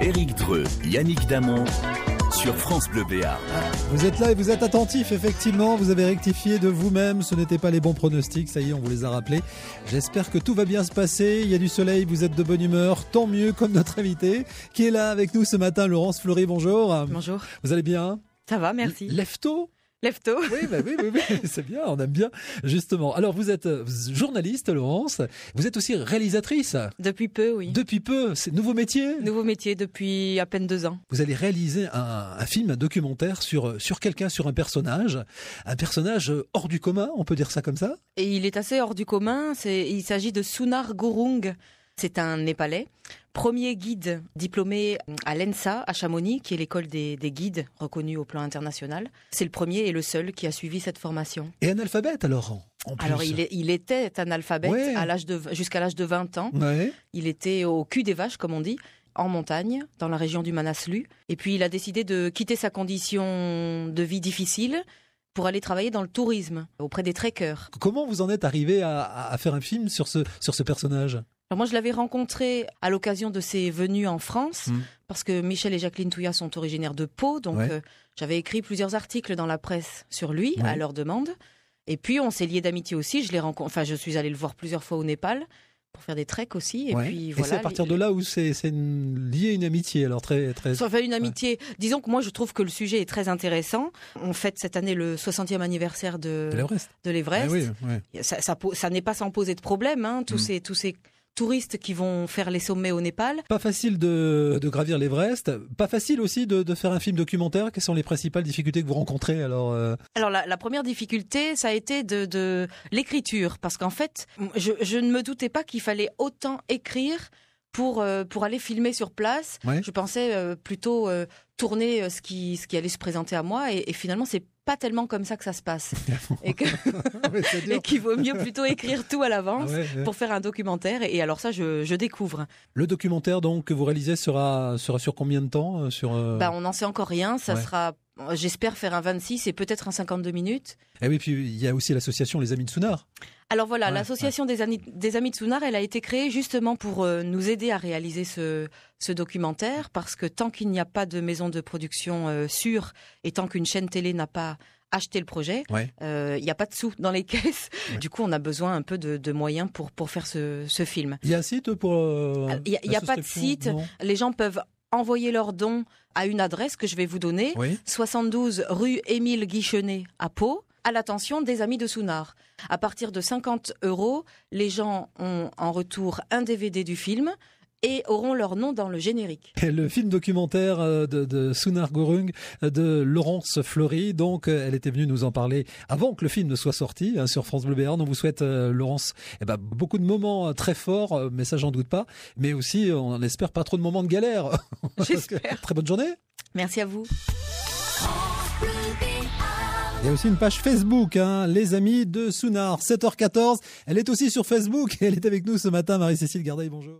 Éric Dreux, Yannick Damon sur France Bleu Béarn. Vous êtes là et vous êtes attentif, effectivement. Vous avez rectifié de vous-même. Ce n'étaient pas les bons pronostics. Ça y est, on vous les a rappelés. J'espère que tout va bien se passer. Il y a du soleil, vous êtes de bonne humeur. Tant mieux, comme notre invité qui est là avec nous ce matin, Laurence Fleury. Bonjour. Bonjour. Vous allez bien Ça va, merci. Lève lève Oui, bah c'est bien, on aime bien. Justement, alors euh, vous êtes journaliste, Laurence. Vous êtes aussi réalisatrice. Depuis peu, oui. Depuis peu, c'est nouveau métier. Nouveau métier depuis à peine deux ans. Vous allez réaliser un, film, un documentaire sur euh, sur quelqu'un, sur un personnage, un personnage euh, hors du commun, on peut dire ça comme ça. Et il est assez hors du commun. C'est, il s'agit de Sunar Gurung. C'est un Népalais, premier guide diplômé euh, à l'ENSA à Chamonix, qui est l'école des, guides reconnue au plan international. C'est le premier et le seul qui a suivi cette formation. Et analphabète alors alors il, était analphabète jusqu'à l'âge de 20 ans. Il était au cul des vaches comme on dit en montagne, dans la région du Manaslu. Et puis il a décidé de quitter sa condition de vie difficile pour aller travailler dans le tourisme auprès des trekkers. Comment vous en êtes arrivé à, à faire un film sur ce, sur ce personnage alors moi, je l'avais rencontré à l'occasion de ses venues en France, hmm. parce que Michel et Jacqueline Touya sont originaires de Pau, donc euh, j'avais écrit plusieurs articles dans la presse sur lui, à leur demande. Et puis, on s'est liés d'amitié aussi. Je enfin, je suis allée le voir plusieurs fois au Népal pour faire des treks aussi. Et C'est à partir de là où c'est lié une amitié. Alors très très. Ça fait une amitié. Disons que moi je trouve que le sujet est très intéressant. On fête cette année le 60e anniversaire de, de l'Everest. Eh ça, ça, n'est pas sans poser de problème. Hein. Tous hmm. ces tous ces touristes qui vont faire les sommets au Népal. Pas facile de, gravir l'Everest, pas facile aussi de, faire un film documentaire. Quelles sont les principales difficultés que vous rencontrez alors euh Alors la, première difficulté, ça a été de, l'écriture, parce qu'en fait, je ne me doutais pas qu'il fallait autant écrire pour, euh, pour aller filmer sur place. Je pensais euh, plutôt euh, tourner ce, qui, ce qui allait se présenter à moi et, et finalement c'est pas tellement comme ça que ça se passe et qu'il vaut mieux plutôt écrire tout à l'avance pour faire un documentaire et alors ça je, je, découvre le documentaire donc que vous réalisez sera sera sur combien de temps sur bah, on n'en sait encore rien ça sera j'espère faire un 26 et peut-être un 52 minutes. Et eh oui, puis il y a aussi l'association Les Amis de Sounard. Alors voilà, l'association des, Amis de Sounard, elle a été créée justement pour euh, nous aider à réaliser ce, documentaire, parce que tant qu'il n'y a pas de maison de production euh, sûre et tant qu'une chaîne télé n'a pas acheté le projet, euh, il n'y a pas de sous dans les caisses. Du coup, on a besoin un peu de, moyens pour, faire ce, film. Il y a un site pour... Il n'y a, pas de site. Les gens peuvent envoyer leurs dons à une adresse que je vais vous donner, 72 rue Émile Guichenet à Pau à l'attention des amis de Sunar. À partir de 50 euros, les gens ont en retour un DVD du film, et auront leur nom dans le générique. le film documentaire euh, de, de Sunar Gorung euh, de Laurence Fleury, donc euh, elle était venue nous en parler avant que le film ne soit sorti hein, sur France Bleu Béarn. On vous souhaite, Laurence, eh ben, beaucoup de moments très forts, mais ça j'en doute pas, mais aussi on n'espère pas trop de moments de galère. J'espère. très bonne journée. Merci à vous. Il y a aussi une page Facebook, hein, les amis de Sounard, 7h14. Elle est aussi sur Facebook. Elle est avec nous ce matin, Marie-Cécile Gardaille. Bonjour.